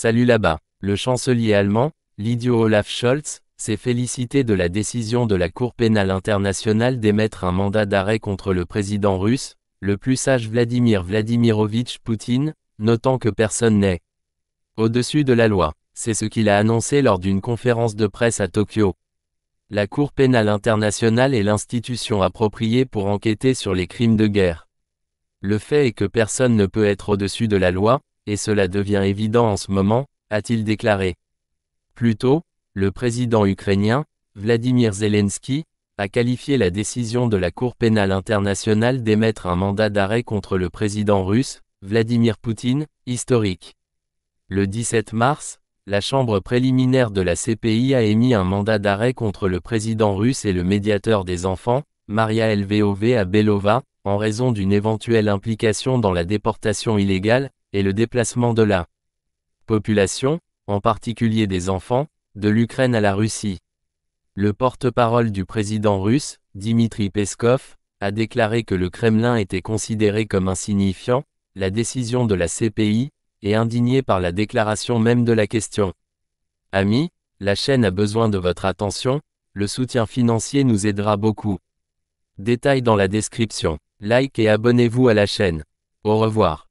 Salut là-bas. Le chancelier allemand, l'idiot Olaf Scholz, s'est félicité de la décision de la Cour pénale internationale d'émettre un mandat d'arrêt contre le président russe, le plus sage Vladimir Vladimirovitch Poutine, notant que personne n'est au-dessus de la loi. C'est ce qu'il a annoncé lors d'une conférence de presse à Tokyo. La Cour pénale internationale est l'institution appropriée pour enquêter sur les crimes de guerre. Le fait est que personne ne peut être au-dessus de la loi, et cela devient évident en ce moment, a-t-il déclaré. Plus tôt, le président ukrainien, Vladimir Zelensky, a qualifié la décision de la Cour pénale internationale d'émettre un mandat d'arrêt contre le président russe, Vladimir Poutine, historique. Le 17 mars, la Chambre préliminaire de la CPI a émis un mandat d'arrêt contre le président russe et le médiateur des enfants, Maria Lvov à Belova, en raison d'une éventuelle implication dans la déportation illégale, et le déplacement de la population, en particulier des enfants, de l'Ukraine à la Russie. Le porte-parole du président russe, Dimitri Peskov, a déclaré que le Kremlin était considéré comme insignifiant, la décision de la CPI, et indigné par la déclaration même de la question. Amis, la chaîne a besoin de votre attention, le soutien financier nous aidera beaucoup. Détails dans la description. Like et abonnez-vous à la chaîne. Au revoir.